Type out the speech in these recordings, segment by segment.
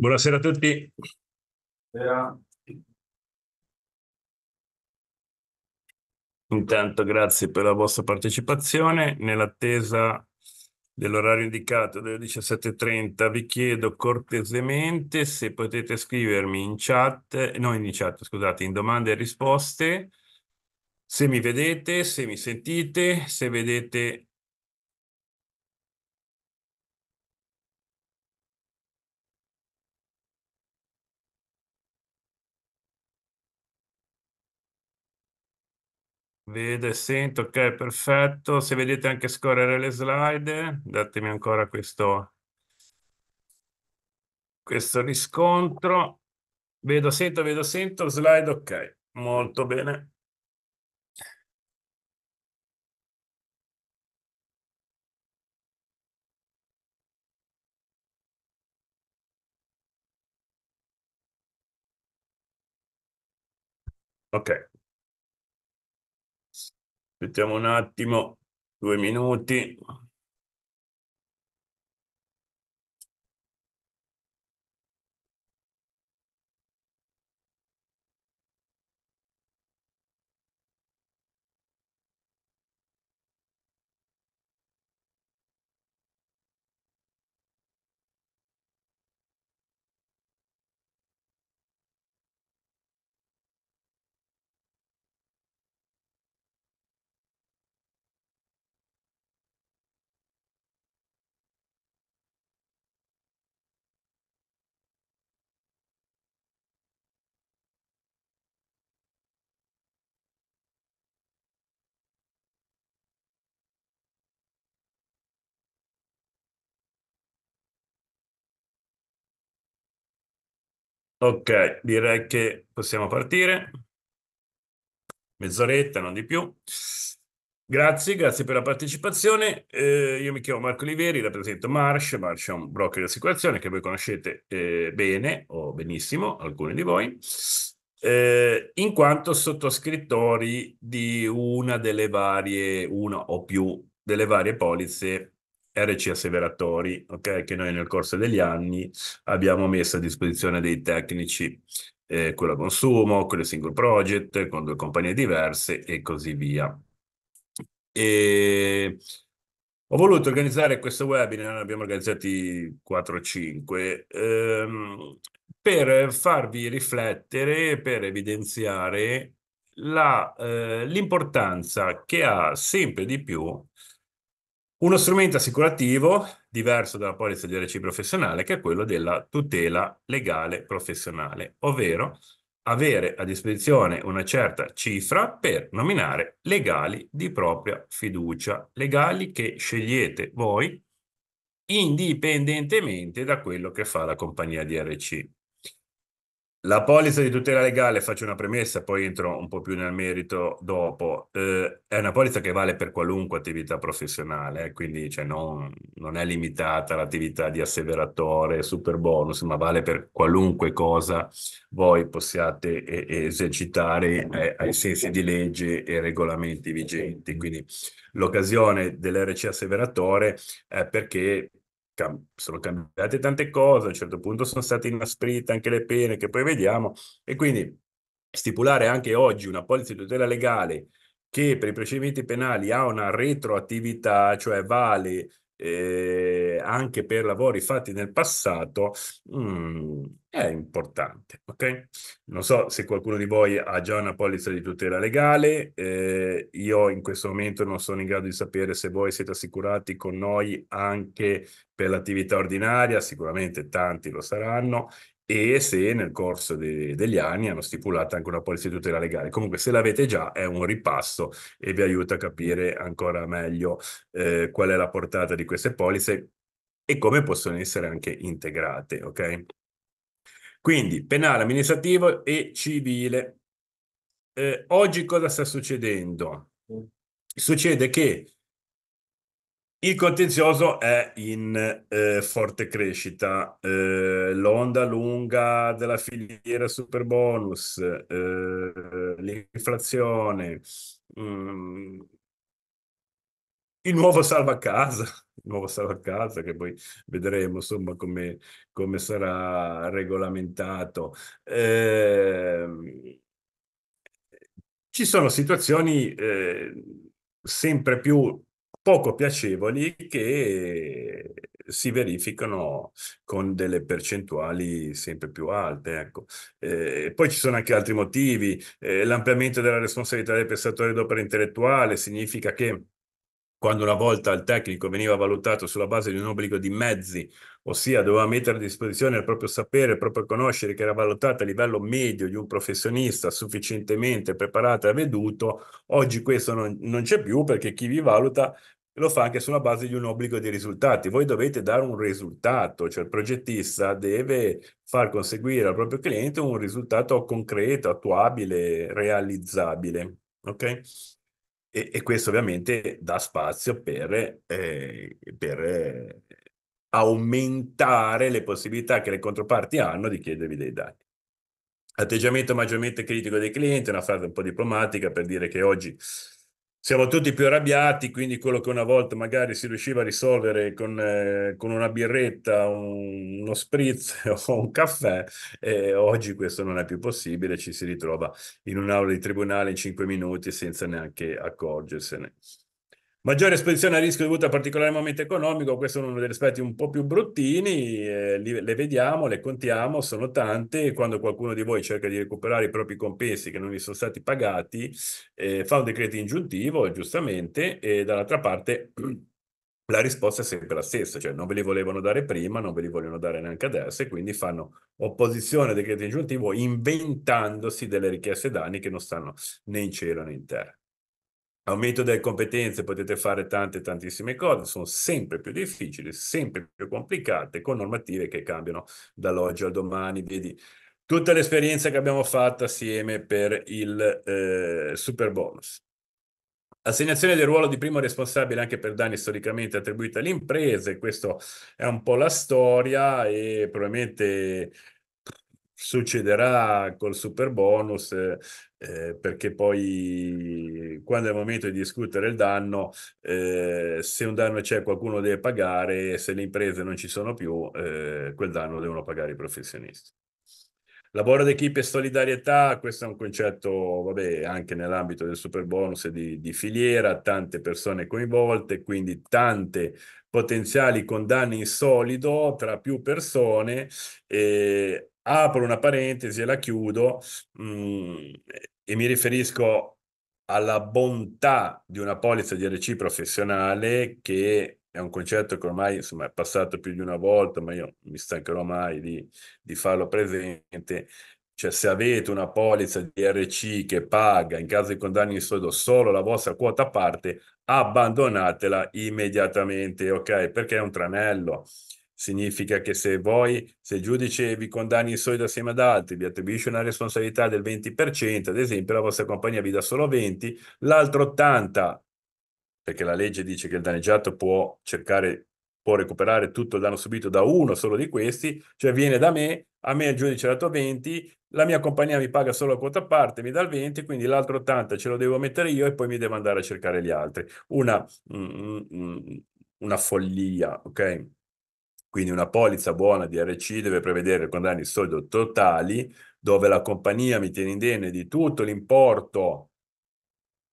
Buonasera a tutti. Buonasera. Intanto grazie per la vostra partecipazione. Nell'attesa dell'orario indicato delle 17.30 vi chiedo cortesemente se potete scrivermi in chat, no in chat, scusate, in domande e risposte, se mi vedete, se mi sentite, se vedete Vedo e sento, ok, perfetto. Se vedete anche scorrere le slide, datemi ancora questo, questo riscontro. Vedo, sento, vedo, sento, slide, ok. Molto bene. Ok, Aspettiamo un attimo, due minuti. Ok, direi che possiamo partire. Mezz'oretta, non di più. Grazie, grazie per la partecipazione. Eh, io mi chiamo Marco Oliveri, rappresento Marsh. Marsh è un broker di assicurazione che voi conoscete eh, bene o benissimo, alcuni di voi, eh, in quanto sottoscrittori di una delle varie, una o più delle varie polizze RC Asseveratori, okay? che noi nel corso degli anni abbiamo messo a disposizione dei tecnici, eh, quello a consumo, quello single project, con due compagnie diverse e così via. E... Ho voluto organizzare questo webinar, ne abbiamo organizzati 4 o 5, ehm, per farvi riflettere, per evidenziare eh, l'importanza eh, che ha sempre di più uno strumento assicurativo diverso dalla polizza di RC professionale che è quello della tutela legale professionale, ovvero avere a disposizione una certa cifra per nominare legali di propria fiducia, legali che scegliete voi indipendentemente da quello che fa la compagnia di RC. La polizza di tutela legale, faccio una premessa, poi entro un po' più nel merito dopo, eh, è una polizza che vale per qualunque attività professionale, eh, quindi cioè, non, non, è limitata all'attività di asseveratore, super bonus, ma vale per qualunque cosa voi possiate eh, esercitare ai sensi di legge e regolamenti vigenti. Quindi l'occasione dell'RC asseveratore è perché cam- sono cambiate tante cose, a un certo punto sono state inasprite anche le pene che poi vediamo e quindi stipulare anche oggi una polizia di tutela legale che per i procedimenti penali ha una retroattività, cioè vale eh, anche per lavori fatti nel passato mh, mm, è importante. Ok? Non so se qualcuno di voi ha già una polizza di tutela legale, eh, io in questo momento non sono in grado di sapere se voi siete assicurati con noi anche per l'attività ordinaria, sicuramente tanti lo saranno, e se nel corso de- degli anni hanno stipulato anche una polizia di tutela legale. Comunque se l'avete già è un ripasso e vi aiuta a capire ancora meglio eh, qual è la portata di queste polizze e come possono essere anche integrate, ok? Quindi penale, amministrativo e civile. Eh, oggi cosa sta succedendo? Mm. Succede che il contenzioso è in eh, forte crescita, eh, l'onda lunga della filiera super bonus, eh, l'inflazione, mm, il nuovo salva casa, il nuovo salva casa che poi vedremo insomma come, come sarà regolamentato. Ehm, ci sono situazioni eh, sempre più poco piacevoli che si verificano con delle percentuali sempre più alte. Ecco. Eh, poi ci sono anche altri motivi. Eh, l'ampliamento della responsabilità del prestatore d'opera intellettuale significa che quando una volta il tecnico veniva valutato sulla base di un obbligo di mezzi, ossia doveva mettere a disposizione il proprio sapere, il proprio conoscere che era valutato a livello medio di un professionista sufficientemente preparato e avveduto, oggi questo non, non c'è più perché chi vi valuta lo fa anche sulla base di un obbligo di risultati. Voi dovete dare un risultato, cioè il progettista deve far conseguire al proprio cliente un risultato concreto, attuabile, realizzabile. Ok? E, e questo ovviamente dà spazio per, eh, per aumentare le possibilità che le controparti hanno di chiedervi dei dati. Atteggiamento maggiormente critico dei clienti, una frase un po' diplomatica per dire che oggi siamo tutti più arrabbiati, quindi quello che una volta magari si riusciva a risolvere con, eh, con una birretta, un, uno spritz o un caffè, eh, oggi questo non è più possibile, ci si ritrova in un'aula di tribunale in cinque minuti senza neanche accorgersene. Maggiore esposizione a rischio dovuta a particolari momenti economico, questo è uno degli aspetti un po' più bruttini, eh, li, le vediamo, le contiamo, sono tante quando qualcuno di voi cerca di recuperare i propri compensi che non gli sono stati pagati, eh, fa un decreto ingiuntivo, giustamente, e dall'altra parte la risposta è sempre la stessa, cioè non ve li volevano dare prima, non ve li vogliono dare neanche adesso e quindi fanno opposizione al decreto ingiuntivo inventandosi delle richieste danni che non stanno né in cielo né in terra. Aumento delle competenze, potete fare tante, tantissime cose, sono sempre più difficili, sempre più complicate, con normative che cambiano dall'oggi al domani, vedi tutta l'esperienza che abbiamo fatto assieme per il eh, super bonus. Assegnazione del ruolo di primo responsabile anche per danni storicamente attribuiti alle imprese, questo è un po' la storia e probabilmente succederà col super bonus, eh, eh, perché poi quando è il momento di discutere il danno, eh, se un danno c'è qualcuno deve pagare, se le imprese non ci sono più, eh, quel danno devono pagare i professionisti. Lavoro d'equipe e solidarietà, questo è un concetto, vabbè, anche nell'ambito del super bonus di, di filiera, tante persone coinvolte, quindi tante potenziali condanne in solido tra più persone. Eh, apro una parentesi e la chiudo. Mm, e mi riferisco alla bontà di una polizza di RC professionale che è un concetto che ormai insomma, è passato più di una volta, ma io mi stancherò mai di, di farlo presente. Cioè, se avete una polizza di RC che paga in caso di condanni di soldo solo la vostra quota a parte, abbandonatela immediatamente, ok? Perché è un tranello significa che se voi, se il giudice vi condanna in solito assieme ad altri, vi attribuisce una responsabilità del 20%, ad esempio la vostra compagnia vi dà solo 20, l'altro 80, perché la legge dice che il danneggiato può cercare, può recuperare tutto il danno subito da uno solo di questi, cioè viene da me, a me il giudice ha dato 20, la mia compagnia mi paga solo la quota parte, mi dà il 20, quindi l'altro 80 ce lo devo mettere io e poi mi devo andare a cercare gli altri. Una, mm, mm, mm una follia, ok? Quindi una polizza buona di RC deve prevedere condanne soldo totali dove la compagnia mi tiene indenne di tutto l'importo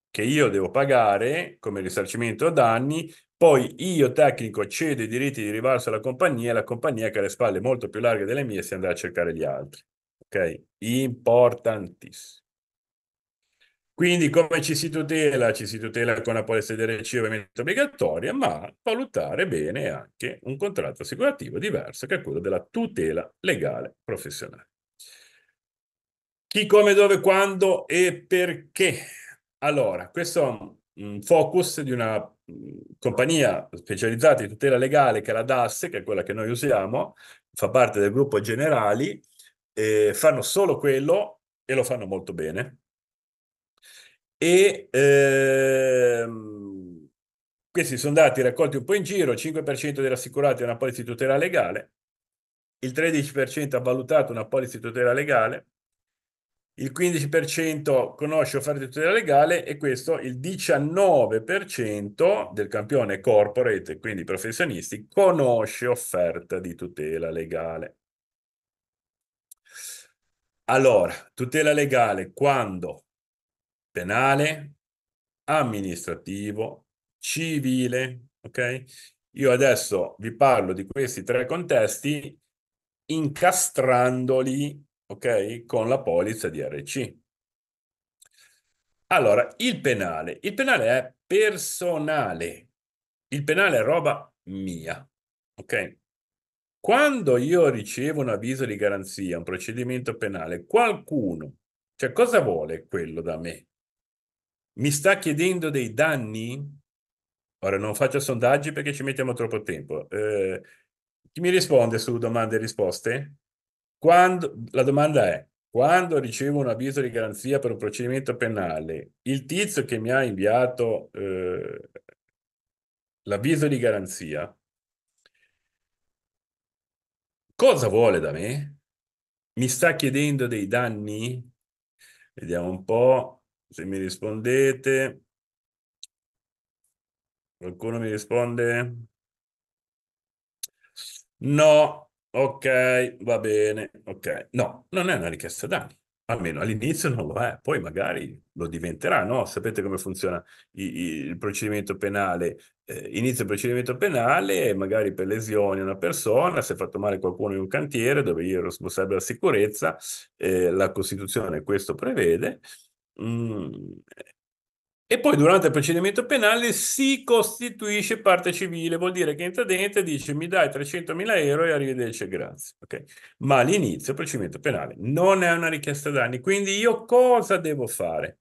che io devo pagare come risarcimento danni, poi io tecnico cedo i diritti di rivalso alla compagnia e la compagnia che ha le spalle molto più larghe delle mie si andrà a cercare gli altri. Ok? Importantissimo. Quindi come ci si tutela? Ci si tutela con la polizza di RC ovviamente obbligatoria, ma valutare bene anche un contratto assicurativo diverso che è quello della tutela legale professionale. Chi, come, dove, quando e perché? Allora, questo è un focus di una mm, compagnia specializzata in tutela legale che è la DAS, che è quella che noi usiamo, fa parte del gruppo Generali, e fanno solo quello e lo fanno molto bene e ehm, questi sono dati raccolti un po' in giro, 5% degli assicurati hanno una polizia di tutela legale, il 13% ha valutato una polizia di tutela legale, il 15% conosce offerte di tutela legale e questo il 19% del campione corporate, quindi professionisti, conosce offerta di tutela legale. Allora, tutela legale quando penale, amministrativo, civile, ok? Io adesso vi parlo di questi tre contesti incastrandoli, ok, con la polizza di RC. Allora, il penale. Il penale è personale. Il penale è roba mia, ok? Quando io ricevo un avviso di garanzia, un procedimento penale, qualcuno, cioè cosa vuole quello da me? mi sta chiedendo dei danni? Ora non faccio sondaggi perché ci mettiamo troppo tempo. Eh, chi mi risponde su domande e risposte? Quando, la domanda è, quando ricevo un avviso di garanzia per un procedimento penale, il tizio che mi ha inviato eh, l'avviso di garanzia, cosa vuole da me? Mi sta chiedendo dei danni? Vediamo un po' se mi rispondete. Qualcuno mi risponde? No, ok, va bene, ok. No, non è una richiesta danni, almeno all'inizio non lo è, poi magari lo diventerà, no? Sapete come funziona il, procedimento penale? Eh, inizia il procedimento penale, magari per lesioni una persona, se è fatto male qualcuno in un cantiere dove io ero responsabile della sicurezza, eh, la Costituzione questo prevede, Mhmm, e poi durante il procedimento penale si costituisce parte civile, vuol dire che entra dentro e dice mi dai 300.000 euro e arrivederci, grazie. Okay. Ma all'inizio il procedimento penale non è una richiesta danni, quindi io cosa devo fare?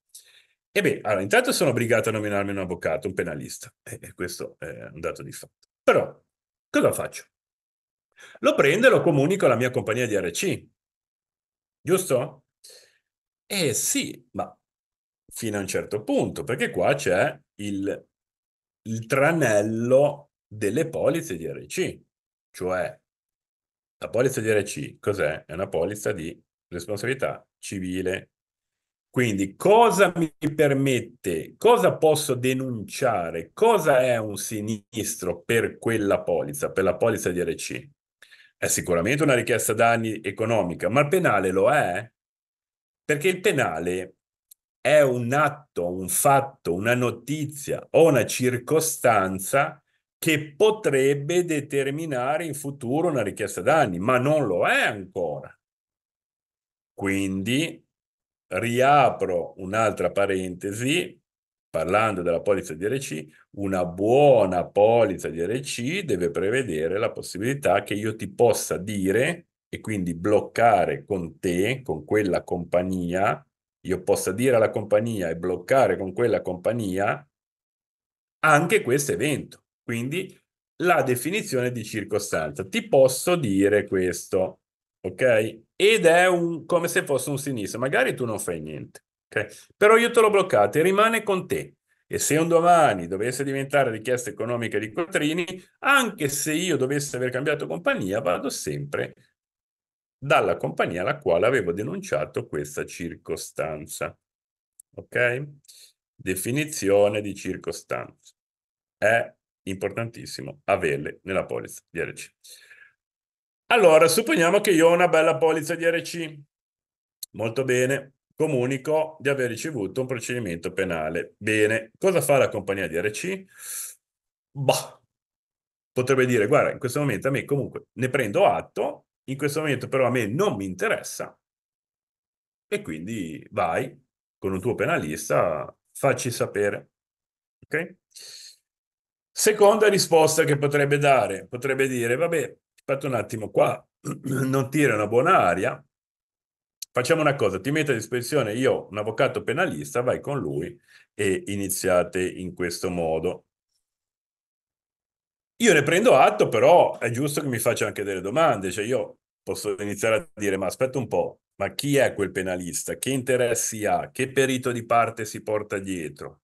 E beh, allora intanto sono obbligato a nominarmi un avvocato, un penalista, e questo è un dato di fatto. Però cosa faccio? Lo prendo e lo comunico alla mia compagnia di RC, giusto? Eh sì, ma fino a un certo punto, perché qua c'è il, il tranello delle polizze di RC, cioè la polizza di RC cos'è? È una polizza di responsabilità civile. Quindi cosa mi permette, cosa posso denunciare, cosa è un sinistro per quella polizza, per la polizza di RC? È sicuramente una richiesta danni economica, ma il penale lo è? Perché il penale è un atto, un fatto, una notizia o una circostanza che potrebbe determinare in futuro una richiesta danni, ma non lo è ancora. Quindi riapro un'altra parentesi parlando della polizza di RC, una buona polizza di RC deve prevedere la possibilità che io ti possa dire e quindi bloccare con te, con quella compagnia, io possa dire alla compagnia e bloccare con quella compagnia anche questo evento. Quindi la definizione di circostanza. Ti posso dire questo, ok? Ed è un, come se fosse un sinistro. Magari tu non fai niente, ok? Però io te l'ho bloccato e rimane con te. E se un domani dovesse diventare richiesta economica di quattrini, anche se io dovesse aver cambiato compagnia, vado sempre dalla compagnia alla quale avevo denunciato questa circostanza. Ok? Definizione di circostanza. È importantissimo averle nella polizza di RC. Allora, supponiamo che io ho una bella polizza di RC. Molto bene, comunico di aver ricevuto un procedimento penale. Bene, cosa fa la compagnia di RC? Boh. potrebbe dire, guarda, in questo momento a me comunque ne prendo atto, in questo momento però a me non mi interessa e quindi vai con un tuo penalista, facci sapere. Ok? Seconda risposta che potrebbe dare, potrebbe dire, vabbè, aspetta un attimo qua, non tira una buona aria, facciamo una cosa, ti metto a disposizione io, un avvocato penalista, vai con lui e iniziate in questo modo. Io ne prendo atto, però è giusto che mi faccia anche delle domande. Cioè io posso iniziare a dire, ma aspetta un po', ma chi è quel penalista? Che interessi ha? Che perito di parte si porta dietro?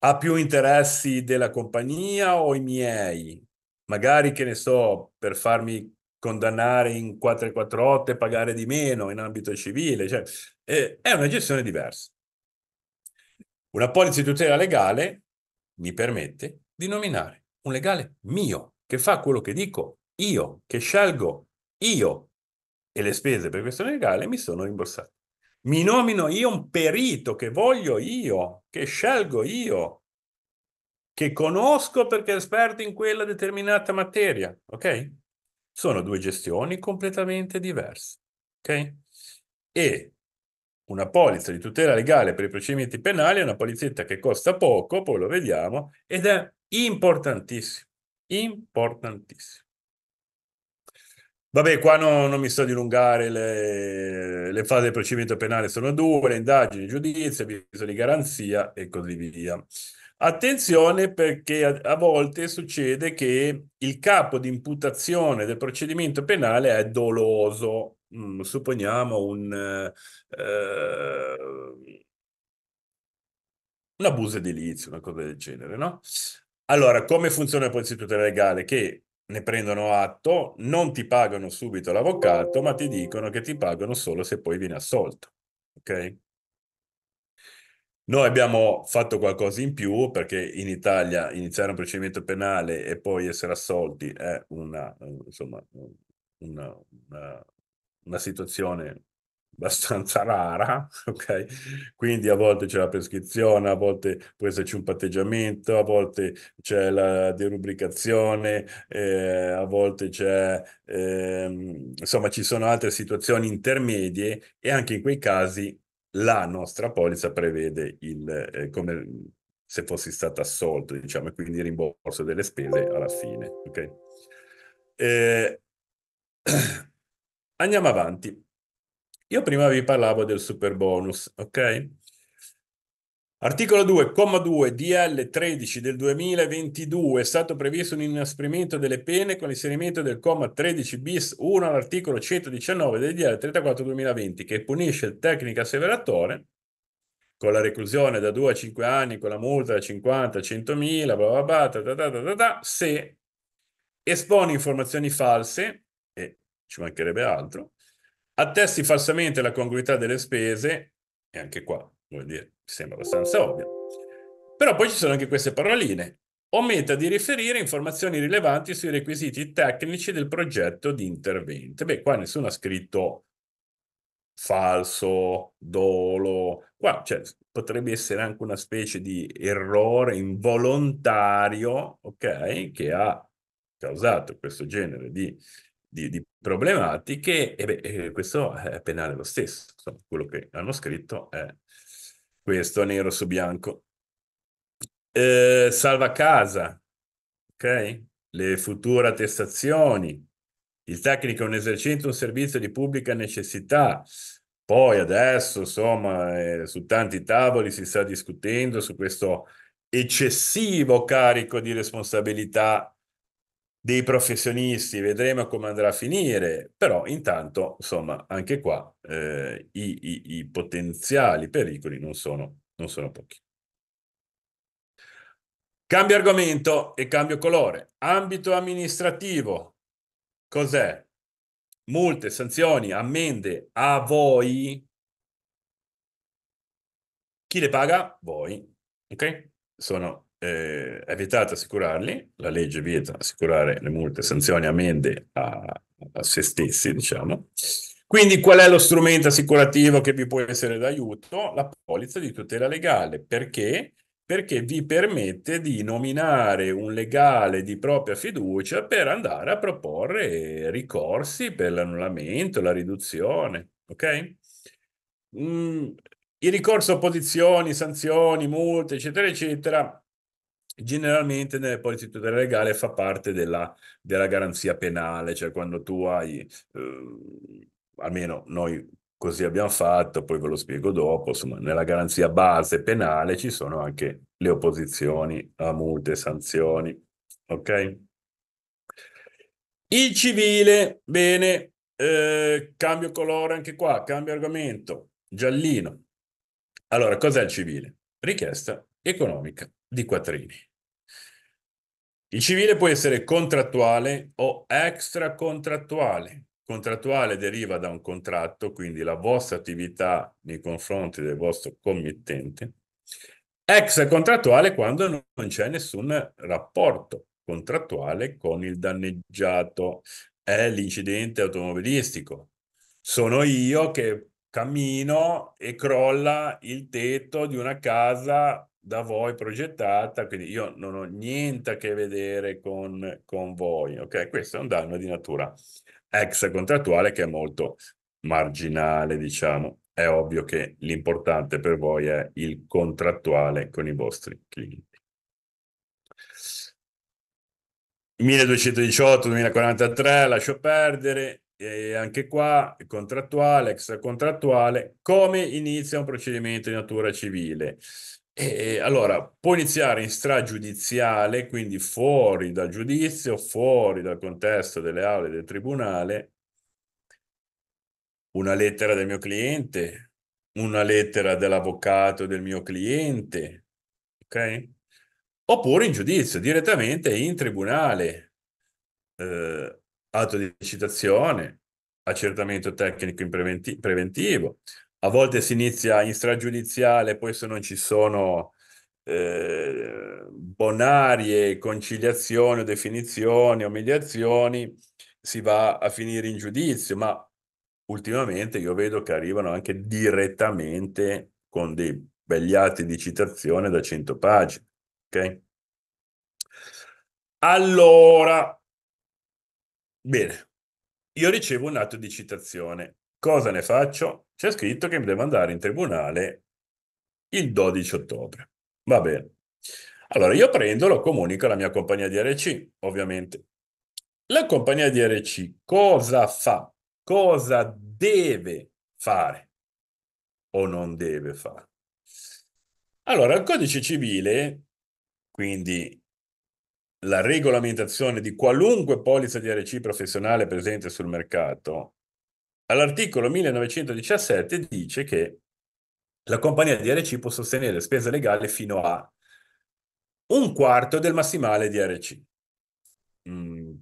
Ha più interessi della compagnia o i miei? Magari, che ne so, per farmi condannare in 448 e pagare di meno in ambito civile. Cioè, eh, è una gestione diversa. Una polizia di tutela legale mi permette di nominare un legale mio, che fa quello che dico io, che scelgo io, e le spese per questo legale mi sono rimborsate. Mi nomino io un perito che voglio io, che scelgo io, che conosco perché è esperto in quella determinata materia, ok? Sono due gestioni completamente diverse, ok? E una polizza di tutela legale per i procedimenti penali è una polizzetta che costa poco, poi lo vediamo, ed è Importantissimo, importantissimo. Vabbè, qua no, non mi sto a dilungare, le, le fasi del procedimento penale sono due, le indagini, il giudizio, avviso di garanzia e così via. Attenzione perché a, a volte succede che il capo di imputazione del procedimento penale è doloso, mm, supponiamo un... Eh, un abuso edilizio, una cosa del genere, no? Allora, come funziona il prostituta legale? Che ne prendono atto, non ti pagano subito l'avvocato, ma ti dicono che ti pagano solo se poi viene assolto. Ok? Noi abbiamo fatto qualcosa in più perché in Italia iniziare un procedimento penale e poi essere assolti è una, insomma, una, una, una situazione abbastanza rara, ok? Quindi a volte c'è la prescrizione, a volte può esserci un patteggiamento, a volte c'è la derubricazione, eh, a volte c'è, eh, insomma, ci sono altre situazioni intermedie e anche in quei casi la nostra polizza prevede il, eh, come se fossi stato assolto, diciamo, e quindi il rimborso delle spese alla fine, ok? Eh, andiamo avanti. Io prima vi parlavo del super bonus, ok? Articolo 2, comma 2, DL 13 del 2022 è stato previsto un inasprimento delle pene con l'inserimento del comma 13 bis 1 all'articolo 119 del DL 34 2020 che punisce il tecnico asseveratore con la reclusione da 2 a 5 anni, con la multa da 50 a 100.000, bla bla bla, ta, ta, ta, se espone informazioni false, e ci mancherebbe altro, attesti falsamente la congruità delle spese, e anche qua, vuol dire, mi sembra abbastanza ovvio. Però poi ci sono anche queste paroline. Ometta di riferire informazioni rilevanti sui requisiti tecnici del progetto di intervento. Beh, qua nessuno ha scritto falso, dolo, qua cioè, potrebbe essere anche una specie di errore involontario, ok, che ha causato questo genere di di, di problematiche, e beh, questo è penale lo stesso. Insomma, quello che hanno scritto è questo, nero su bianco. Eh, salva casa, ok? Le future attestazioni. Il tecnico è un esercente, un servizio di pubblica necessità. Poi adesso, insomma, eh, su tanti tavoli si sta discutendo su questo eccessivo carico di responsabilità dei professionisti, vedremo come andrà a finire, però intanto, insomma, anche qua eh, i, i, i, potenziali pericoli non sono, non sono pochi. Cambio argomento e cambio colore. Ambito amministrativo. Cos'è? Multe, sanzioni, ammende a voi. Chi le paga? Voi. Ok? Sono eh, è vietato assicurarli, la legge vieta assicurare le multe, sanzioni, ammende a, a se stessi, diciamo. Quindi qual è lo strumento assicurativo che vi può essere d'aiuto? La polizza di tutela legale. Perché? Perché vi permette di nominare un legale di propria fiducia per andare a proporre ricorsi per l'annullamento, la riduzione. Ok? Mm, il ricorso a opposizioni, sanzioni, multe, eccetera, eccetera, generalmente nelle polizze tutela legale fa parte della, della, garanzia penale, cioè quando tu hai, eh, almeno noi così abbiamo fatto, poi ve lo spiego dopo, insomma, nella garanzia base penale ci sono anche le opposizioni a multe, e sanzioni, ok? Il civile, bene, eh, cambio colore anche qua, cambio argomento, giallino. Allora, cos'è il civile? Richiesta economica di quattrini. Il civile può essere contrattuale o extracontrattuale. Contrattuale deriva da un contratto, quindi la vostra attività nei confronti del vostro committente. Extracontrattuale quando non c'è nessun rapporto contrattuale con il danneggiato. È l'incidente automobilistico. Sono io che cammino e crolla il tetto di una casa da voi progettata, quindi io non ho niente a che vedere con, con voi. Ok, questo è un danno di natura ex contrattuale che è molto marginale, diciamo. È ovvio che l'importante per voi è il contrattuale con i vostri clienti. 1218-2043, lascio perdere, e anche qua contrattuale, ex contrattuale, come inizia un procedimento di natura civile? allora, può iniziare in stragiudiziale, quindi fuori dal giudizio, fuori dal contesto delle aule del tribunale, una lettera del mio cliente, una lettera dell'avvocato del mio cliente, ok? Oppure in giudizio, direttamente in tribunale, eh, atto di citazione, accertamento tecnico preventivo, a volte si inizia in stragiudiziale, poi se non ci sono eh, bonarie conciliazioni definizioni o mediazioni, si va a finire in giudizio, ma ultimamente io vedo che arrivano anche direttamente con dei begli atti di citazione da 100 pagine. Ok? Allora, bene, io ricevo un atto di citazione Cosa ne faccio? C'è scritto che mi devo andare in tribunale il 12 ottobre. Va bene. Allora io prendo, lo comunico alla mia compagnia di DRC, ovviamente. La compagnia di DRC cosa fa? Cosa deve fare o non deve fare? Allora, il codice civile, quindi la regolamentazione di qualunque polizza di DRC professionale presente sul mercato, all'articolo 1917 dice che la compagnia di RC può sostenere le spese legali fino a un quarto del massimale di RC. Mm,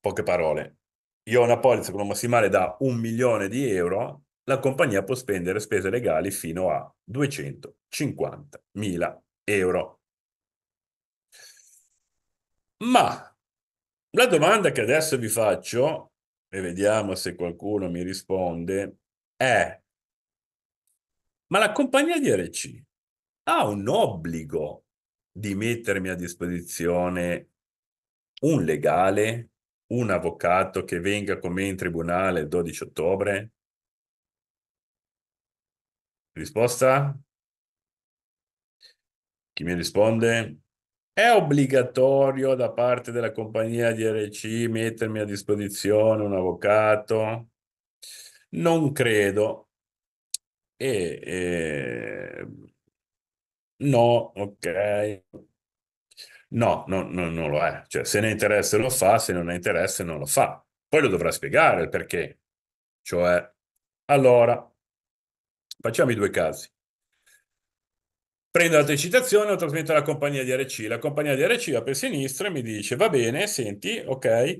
poche parole. Io ho una polizza con un massimale da un milione di euro, la compagnia può spendere spese legali fino a 250.000 euro. Ma la domanda che adesso vi faccio e vediamo se qualcuno mi risponde, è ma la compagnia di RC ha un obbligo di mettermi a disposizione un legale, un avvocato che venga con me in tribunale il 12 ottobre? Risposta? Chi mi risponde? È obbligatorio da parte della compagnia DRC mettermi a disposizione un avvocato? Non credo. E, e... No, ok. No, no, no, non lo è. Cioè, se ne interessa lo fa, se non ne interessa non lo fa. Poi lo dovrà spiegare il perché. Cioè, allora, facciamo i due casi prendo altre citazioni, e lo trasmetto alla compagnia di RC. La compagnia di RC apre a sinistra e mi dice, va bene, senti, ok,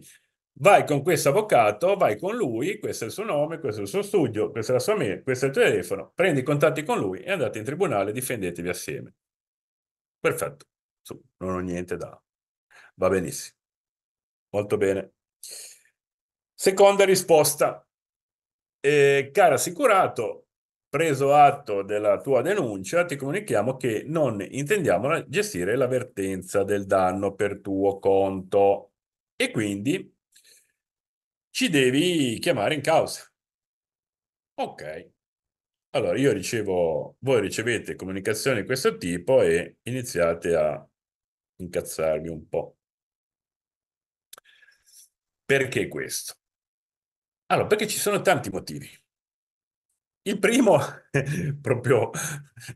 vai con questo avvocato, vai con lui, questo è il suo nome, questo è il suo studio, questa è la sua mail, questo è il tuo telefono, prendi i contatti con lui e andate in tribunale, difendetevi assieme. Perfetto, Su, non ho niente da... Va benissimo. Molto bene. Seconda risposta. Eh, cara assicurato, preso atto della tua denuncia, ti comunichiamo che non intendiamo gestire l'avvertenza del danno per tuo conto e quindi ci devi chiamare in causa. Ok. Allora io ricevo, voi ricevete comunicazioni di questo tipo e iniziate a incazzarvi un po'. Perché questo? Allora, perché ci sono tanti motivi. Il primo, proprio,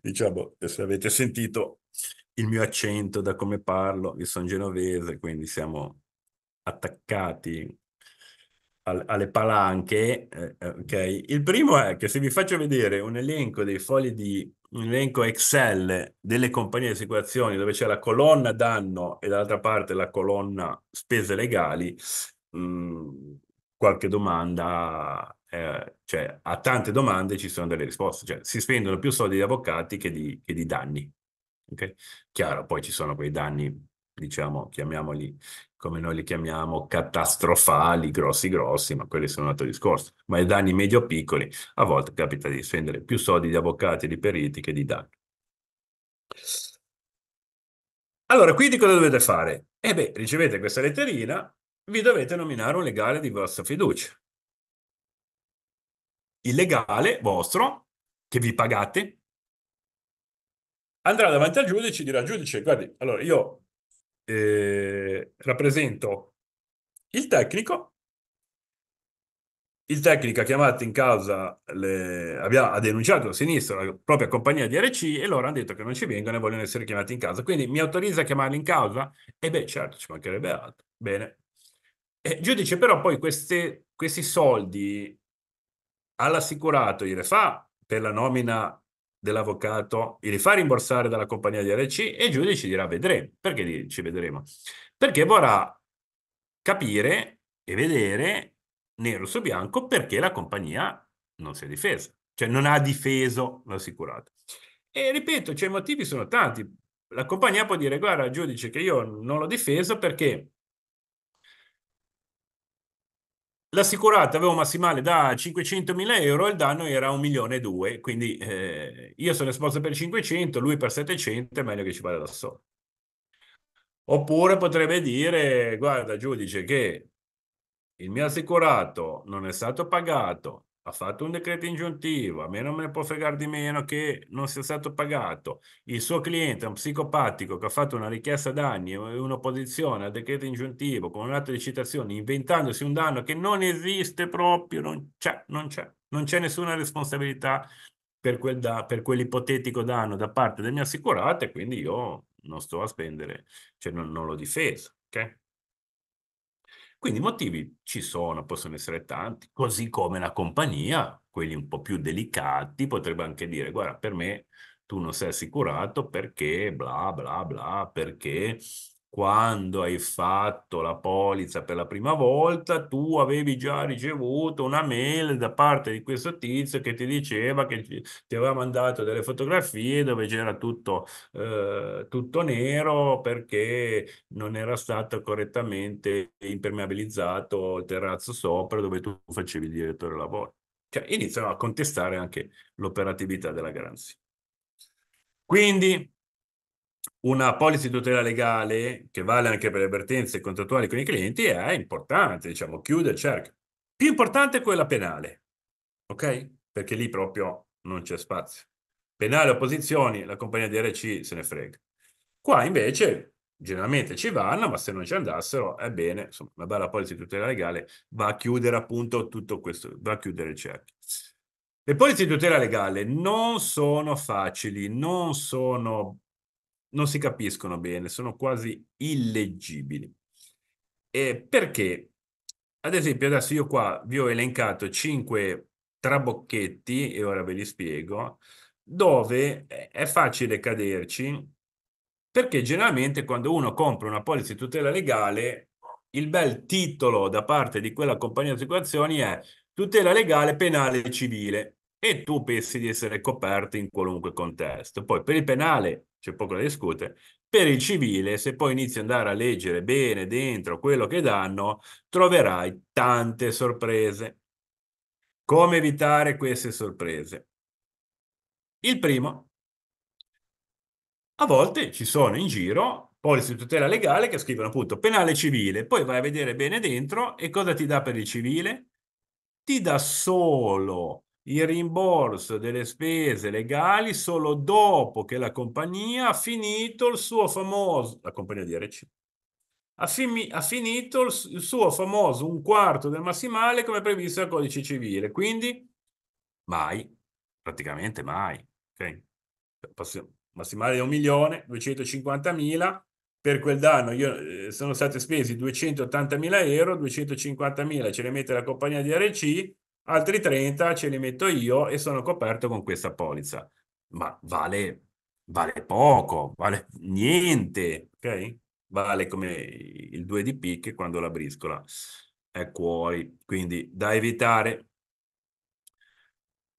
diciamo, se avete sentito il mio accento da come parlo, io sono genovese, quindi siamo attaccati al, alle palanche, eh, eh, ok? Il primo è che se vi faccio vedere un elenco dei fogli di un elenco Excel delle compagnie di assicurazioni dove c'è la colonna danno e dall'altra parte la colonna spese legali, mh, mm, qualche domanda eh, cioè, a tante domande ci sono delle risposte, cioè si spendono più soldi di avvocati che di, che di danni. Okay? Chiaro, poi ci sono quei danni, diciamo, chiamiamoli come noi li chiamiamo, catastrofali, grossi, grossi, ma quelli sono un altro discorso. Ma i danni medio-piccoli, a volte capita di spendere più soldi di avvocati e di periti che di danni. Allora, quindi cosa dovete fare? Eh beh, ricevete questa letterina, vi dovete nominare un legale di vostra fiducia illegale vostro che vi pagate andrà davanti al giudice e dirà giudice guardi allora io eh, rappresento il tecnico il tecnico ha chiamato in causa le, abbia, ha denunciato a sinistra la propria compagnia di RC e loro hanno detto che non ci vengono e vogliono essere chiamati in causa quindi mi autorizza a chiamarli in causa e beh certo ci mancherebbe altro bene eh, giudice però poi queste, questi soldi all'assicurato gliele fa per la nomina dell'avvocato, gli fa rimborsare dalla compagnia di RC e il giudice dirà vedremo. Perché ci vedremo? Perché vorrà capire e vedere nero su bianco perché la compagnia non si è difesa, cioè non ha difeso l'assicurato. E ripeto, cioè, i motivi sono tanti. La compagnia può dire, guarda giudice che io non l'ho difeso perché L'assicurato aveva un massimale da 500.000 euro e il danno era 1 milione e 2, quindi eh, io sono esposto per 500, lui per 700, è meglio che ci vada da solo. Oppure potrebbe dire, guarda giudice, che il mio assicurato non è stato pagato ha fatto un decreto ingiuntivo, a me non me ne può fregare di meno che non sia stato pagato. Il suo cliente è un psicopatico che ha fatto una richiesta danni e un'opposizione al decreto ingiuntivo con un atto di citazione, inventandosi un danno che non esiste proprio, non c'è, non c'è, non c'è nessuna responsabilità per, quel da, per quell'ipotetico danno da parte del mio assicurato e quindi io non sto a spendere, cioè non, non l'ho difeso. Okay? Quindi i motivi ci sono, possono essere tanti, così come la compagnia, quelli un po' più delicati, potrebbe anche dire, guarda, per me tu non sei assicurato perché bla bla bla, perché quando hai fatto la polizza per la prima volta, tu avevi già ricevuto una mail da parte di questo tizio che ti diceva che ti aveva mandato delle fotografie dove c'era tutto, eh, tutto nero perché non era stato correttamente impermeabilizzato il terrazzo sopra dove tu facevi il direttore lavoro. Cioè, iniziano a contestare anche l'operatività della garanzia. Quindi una polizza di tutela legale che vale anche per le avvertenze contrattuali con i clienti è importante, diciamo, chiude il cerchio. Più importante è quella penale, ok? Perché lì proprio non c'è spazio. Penale opposizioni, la compagnia DRC se ne frega. Qua invece generalmente ci vanno, ma se non ci andassero, è bene, insomma, una bella polizza di tutela legale va a chiudere appunto tutto questo, va a chiudere il cerchio. Le polizze di tutela legale non sono facili, non sono non si capiscono bene, sono quasi illeggibili. E perché? Ad esempio, adesso io qua vi ho elencato cinque trabocchetti, e ora ve li spiego, dove è facile caderci, perché generalmente quando uno compra una polizia di tutela legale, il bel titolo da parte di quella compagnia di assicurazioni è tutela legale penale e civile e tu pensi di essere coperto in qualunque contesto. Poi per il penale c'è poco da discutere, per il civile, se poi inizi ad andare a leggere bene dentro quello che danno, troverai tante sorprese. Come evitare queste sorprese? Il primo, a volte ci sono in giro polizze di tutela legale che scrivono appunto penale civile, poi vai a vedere bene dentro e cosa ti dà per il civile? Ti dà solo il rimborso delle spese legali solo dopo che la compagnia ha finito il suo famoso, la compagnia di RC, ha, fimi, ha finito il, il suo famoso un quarto del massimale come previsto dal codice civile. Quindi mai, praticamente mai. Okay? Massimale di un milione 250 mila per quel danno io, eh, sono stati spesi 280.000 euro, mila ce le mette la compagnia di RC, altri 30 ce li metto io e sono coperto con questa polizza. Ma vale, vale poco, vale niente, ok? Vale come il 2 di picche quando la briscola è fuori, quindi da evitare.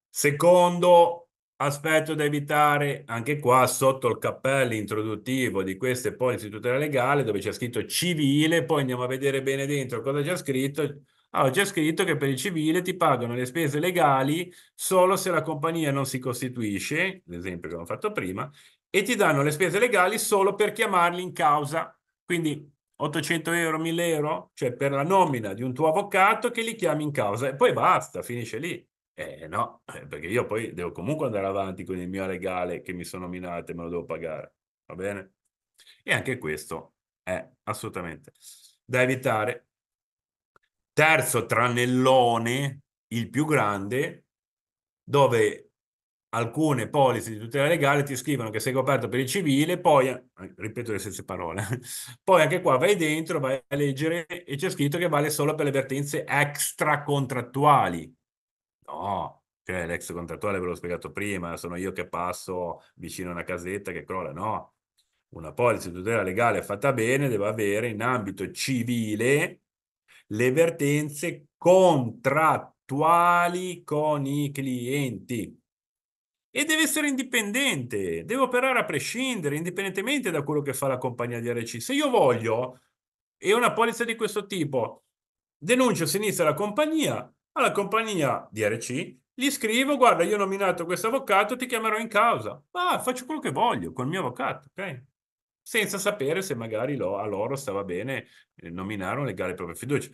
Secondo aspetto da evitare, anche qua sotto il cappello introduttivo di queste polizze di tutela legale, dove c'è scritto civile, poi andiamo a vedere bene dentro cosa c'è scritto, allora, ah, c'è scritto che per il civile ti pagano le spese legali solo se la compagnia non si costituisce, l'esempio che abbiamo fatto prima, e ti danno le spese legali solo per chiamarli in causa. Quindi 800 euro, 1000 euro, cioè per la nomina di un tuo avvocato che li chiami in causa e poi basta, finisce lì. Eh no, eh, perché io poi devo comunque andare avanti con il mio legale che mi sono nominato e me lo devo pagare, va bene? E anche questo è assolutamente da evitare terzo tranellone, il più grande, dove alcune polizze di tutela legale ti scrivono che sei coperto per il civile, poi, ripeto le stesse parole, poi anche qua vai dentro, vai a leggere e c'è scritto che vale solo per le vertenze extracontrattuali. No, cioè l'ex contrattuale ve l'ho spiegato prima, sono io che passo vicino a una casetta che crolla, no. Una polizza di tutela legale fatta bene deve avere in ambito civile le vertenze contrattuali con i clienti. E deve essere indipendente, deve operare a prescindere, indipendentemente da quello che fa la compagnia di RC. Se io voglio, e una polizza di questo tipo, denuncio sinistra la compagnia, alla compagnia di RC, gli scrivo, guarda, io ho nominato questo avvocato, ti chiamerò in causa. Ma ah, faccio quello che voglio col mio avvocato, ok? senza sapere se magari lo, a loro stava bene eh, nominare o negare propria fiducia.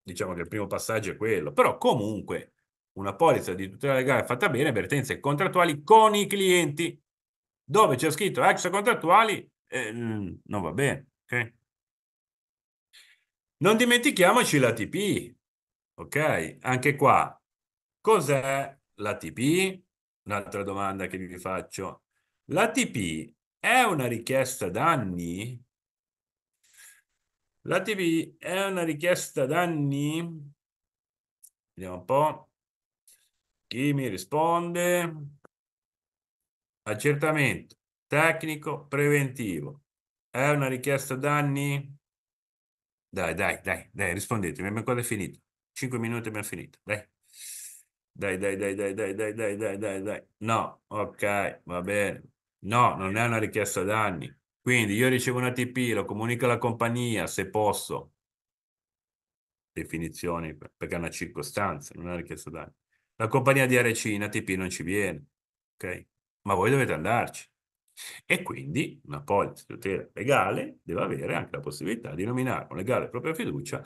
Diciamo che il primo passaggio è quello, però comunque una polizza di tutela legale fatta bene, vertenze contrattuali con i clienti, dove c'è scritto ex contrattuali, eh, mm, non va bene. Okay? Non dimentichiamoci l'ATP, ok? Anche qua, cos'è l'ATP? Un'altra domanda che vi faccio. L'ATP è una richiesta da anni? La TV è una richiesta da anni? Vediamo un po'. Chi mi risponde? Accertamento tecnico preventivo. È una richiesta danni? Dai, dai, dai, dai, rispondetemi, abbiamo ancora finito. Cinque minuti abbiamo finito, Dai, dai, dai, dai, dai, dai, dai, dai, dai, dai. No, ok, va bene. No, non è una richiesta danni. Quindi io ricevo una TP, lo comunico alla compagnia se posso. Definizioni, perché è una circostanza, non è una richiesta danni. La compagnia di RC in ATP non ci viene, ok? Ma voi dovete andarci. E quindi una polizza di tutela legale deve avere anche la possibilità di nominare un legale propria fiducia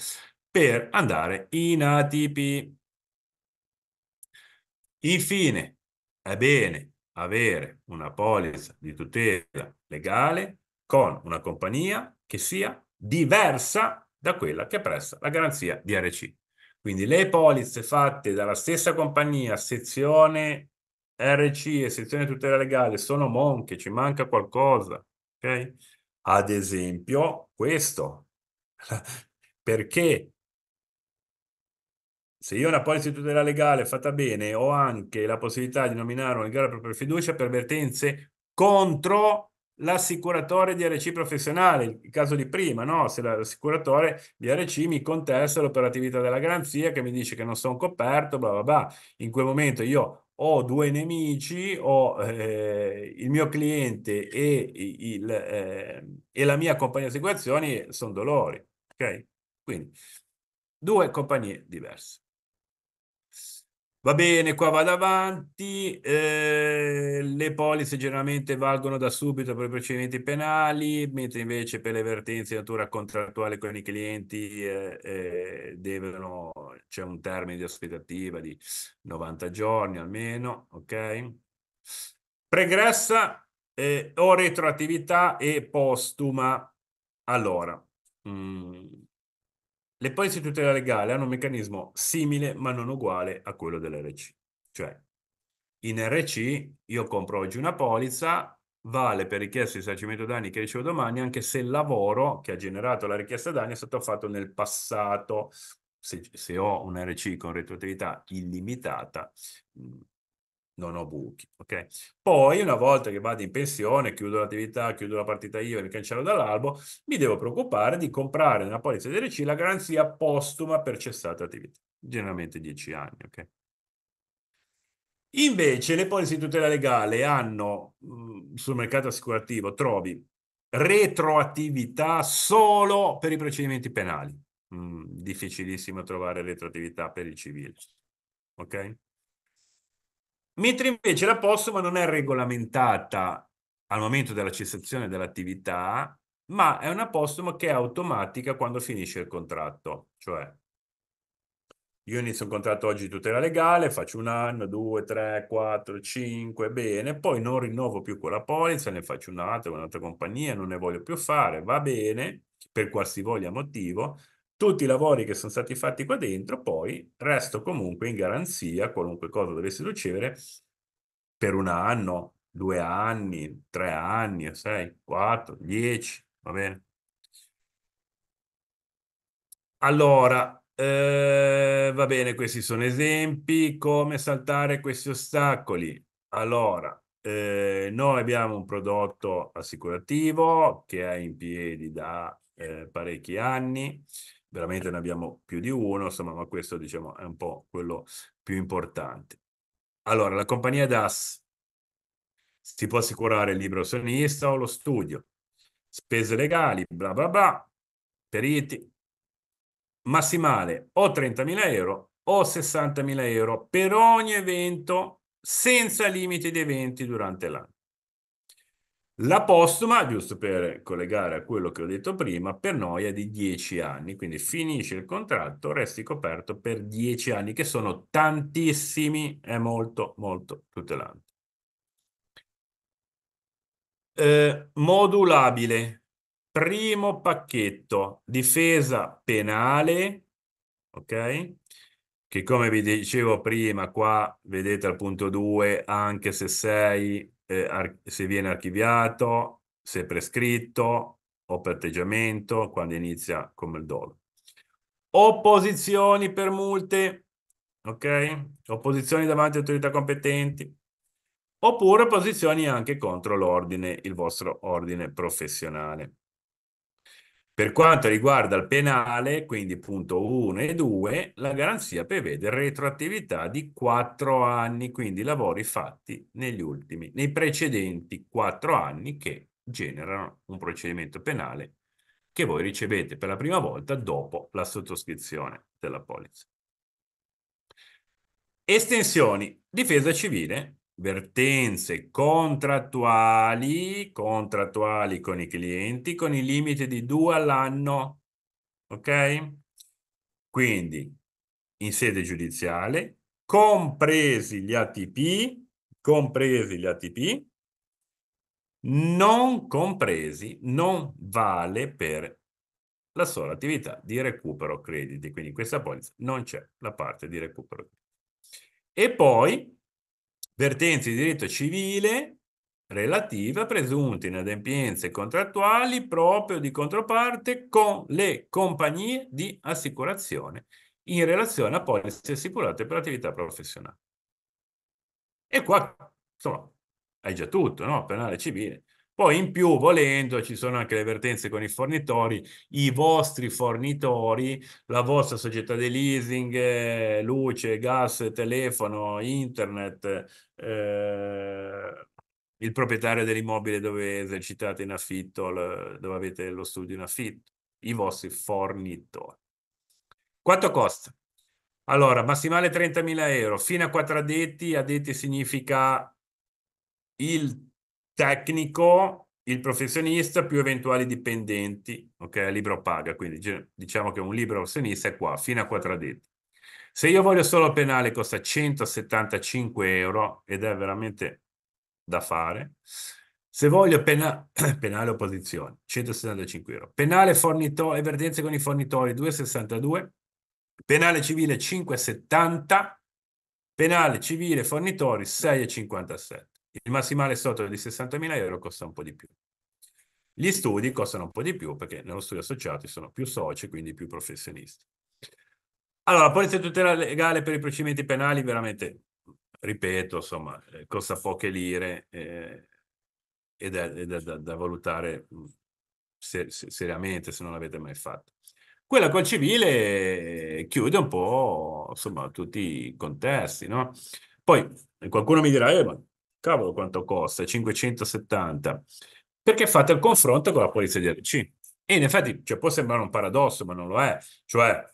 per andare in ATP. Infine, è bene avere una polizza di tutela legale con una compagnia che sia diversa da quella che presta la garanzia di RC. Quindi le polizze fatte dalla stessa compagnia, sezione RC e sezione tutela legale, sono monche, ci manca qualcosa. Okay? Ad esempio questo. Perché se io ho una polizza di tutela legale fatta bene, ho anche la possibilità di nominare un legale per fiducia per vertenze contro l'assicuratore di RC professionale, il caso di prima, no? Se l'assicuratore di RC mi contesta l'operatività della garanzia che mi dice che non sono coperto, bla bla bla. In quel momento io ho due nemici, ho eh, il mio cliente e, il, eh, e la mia compagnia di assicurazioni, sono dolori, ok? Quindi due compagnie diverse. Va bene, qua vado avanti. Eh, le polizze generalmente valgono da subito per i procedimenti penali, mentre invece per le vertenze di natura contrattuale con i clienti eh, eh, devono, c'è un termine di aspettativa di 90 giorni almeno, ok? Pregressa eh, o retroattività e postuma. Allora, mh, mm, le polizze di tutela legale hanno un meccanismo simile ma non uguale a quello dell'RC. Cioè, in RC io compro oggi una polizza, vale per richiesta di risarcimento danni che ricevo domani, anche se il lavoro che ha generato la richiesta danni è stato fatto nel passato. Se, se ho un RC con retroattività illimitata, non ho buchi. Okay? Poi, una volta che vado in pensione, chiudo l'attività, chiudo la partita io e mi cancello dall'albo, mi devo preoccupare di comprare nella polizia di RC la garanzia postuma per cessata attività, generalmente 10 anni. Okay? Invece le polizze di tutela legale hanno mm, sul mercato assicurativo, trovi retroattività solo per i procedimenti penali. Mm, difficilissimo trovare retroattività per il civile. Ok? mentre invece la possuma non è regolamentata al momento della cessazione dell'attività, ma è una postuma che è automatica quando finisce il contratto, cioè io inizio un contratto oggi di tutela legale, faccio un anno, due, tre, quattro, cinque, bene, poi non rinnovo più quella polizza, ne faccio un'altra, un'altra compagnia, non ne voglio più fare, va bene, per qualsivoglia motivo, tutti i lavori che sono stati fatti qua dentro, poi resto comunque in garanzia, qualunque cosa dovessi succedere, per un anno, due anni, tre anni, sei, quattro, dieci, va bene? Allora, eh, va bene, questi sono esempi, come saltare questi ostacoli. Allora, eh, noi abbiamo un prodotto assicurativo che è in piedi da eh, parecchi anni, veramente ne abbiamo più di uno, insomma, ma questo diciamo è un po' quello più importante. Allora, la compagnia DAS si può assicurare il libro sonista o lo studio, spese legali, bla bla bla, periti, massimale o 30.000 euro o 60.000 euro per ogni evento senza limiti di eventi durante l'anno. La postuma, giusto per collegare a quello che ho detto prima, per noi è di 10 anni, quindi finisce il contratto, resti coperto per 10 anni, che sono tantissimi, e molto, molto tutelanti. Eh, modulabile, primo pacchetto, difesa penale, ok? Che come vi dicevo prima, qua vedete al punto 2, anche se sei eh, se viene archiviato, se è prescritto o per atteggiamento, quando inizia come il dolo. Opposizioni per multe, ok? Opposizioni davanti a autorità competenti, oppure opposizioni anche contro l'ordine, il vostro ordine professionale. Per quanto riguarda il penale, quindi punto 1 e 2, la garanzia prevede retroattività di 4 anni, quindi lavori fatti negli ultimi, nei precedenti 4 anni che generano un procedimento penale che voi ricevete per la prima volta dopo la sottoscrizione della polizza. Estensioni, difesa civile, vertenze contrattuali, contrattuali con i clienti, con il limite di due all'anno. Ok? Quindi in sede giudiziale, compresi gli ATP, compresi gli ATP, non compresi, non vale per la sola attività di recupero crediti. Quindi in questa polizza non c'è la parte di recupero crediti. E poi vertenze di diritto civile relative a presunte inadempienze contrattuali proprio di controparte con le compagnie di assicurazione in relazione a polizze assicurate per attività professionale. E qua, insomma, hai già tutto, no? Penale civile. Poi in più, volendo, ci sono anche le vertenze con i fornitori, i vostri fornitori, la vostra società di leasing, eh, luce, gas, telefono, internet, eh, il proprietario dell'immobile dove esercitate in affitto, dove avete lo studio in affitto, i vostri fornitori. Quanto costa? Allora, massimale 30.000 euro, fino a 4 addetti, addetti significa il tecnico, il professionista più eventuali dipendenti, ok? Libro paga, quindi diciamo che un libro azionista è qua, fino a quattro addetti. Se io voglio solo penale costa 175 euro ed è veramente da fare. Se voglio pena penale opposizione, 175 euro. Penale fornitore, emergenze con i fornitori, 2,62. Penale civile, 5,70. Penale civile fornitori, 6,57. Il massimale sotto di 60.000 euro costa un po' di più. Gli studi costano un po' di più perché nello studio associato ci sono più soci, quindi più professionisti. Allora, la polizia tutela legale per i procedimenti penali veramente, ripeto, insomma, eh, costa poche lire eh, ed è, da, da, da valutare mm, se, seriamente se non l'avete mai fatto. Quella col civile eh, chiude un po', insomma, tutti i contesti, no? Poi qualcuno mi dirà, eh, ma Cavolo quanto costa, 570. Perché fate il confronto con la polizia di ADC. E in effetti cioè, può sembrare un paradosso, ma non lo è. Cioè,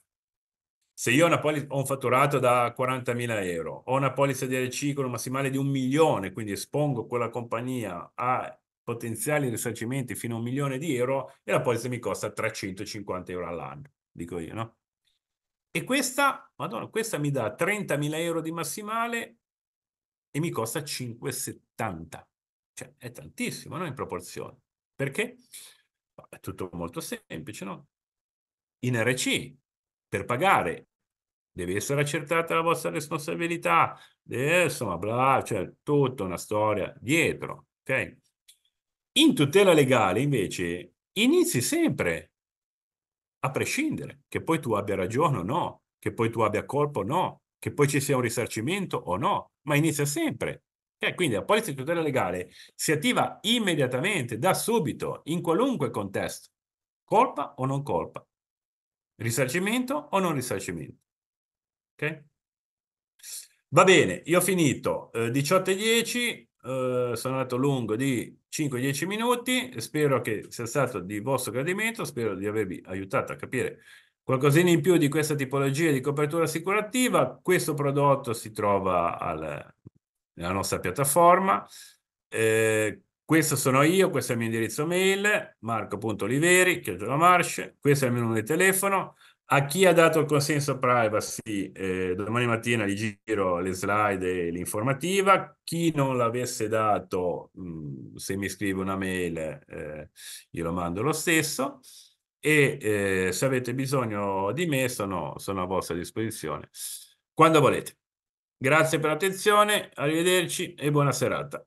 se io ho, poliz- ho un fatturato da 40.000 euro, ho una polizia di ADC con un massimale di un milione, quindi espongo quella compagnia a potenziali risarcimenti fino a un milione di euro e la polizia mi costa 350 euro all'anno, dico io, no? E questa, madonna, questa mi dà 30.000 euro di massimale e mi costa 5,70. Cioè, è tantissimo, no? In proporzione. Perché? È tutto molto semplice, no? In RC, per pagare, deve essere accertata la vostra responsabilità, deve, insomma, bla, cioè, tutta una storia dietro, ok? In tutela legale, invece, inizi sempre, a prescindere, che poi tu abbia ragione o no, che poi tu abbia colpo o no, che poi ci sia un risarcimento o no, ma inizia sempre. Eh, quindi la polizia di tutela legale si attiva immediatamente, da subito, in qualunque contesto, colpa o non colpa, risarcimento o non risarcimento. Ok? Va bene, io ho finito, eh, 18.10, Uh, eh, sono andato lungo di 5-10 minuti, spero che sia stato di vostro gradimento, spero di avervi aiutato a capire Qualcosina in più di questa tipologia di copertura assicurativa, questo prodotto si trova al, nella nostra piattaforma. Eh, questo sono io, questo è il mio indirizzo mail, marco.oliveri, chiocciola Marsh, questo è il mio numero di telefono. A chi ha dato il consenso privacy, eh, domani mattina gli giro le slide e l'informativa. Chi non l'avesse dato, mh, mm, se mi scrive una mail, eh, glielo mando lo stesso e eh, se avete bisogno di me sono, sono a vostra disposizione quando volete. Grazie per l'attenzione, arrivederci e buona serata.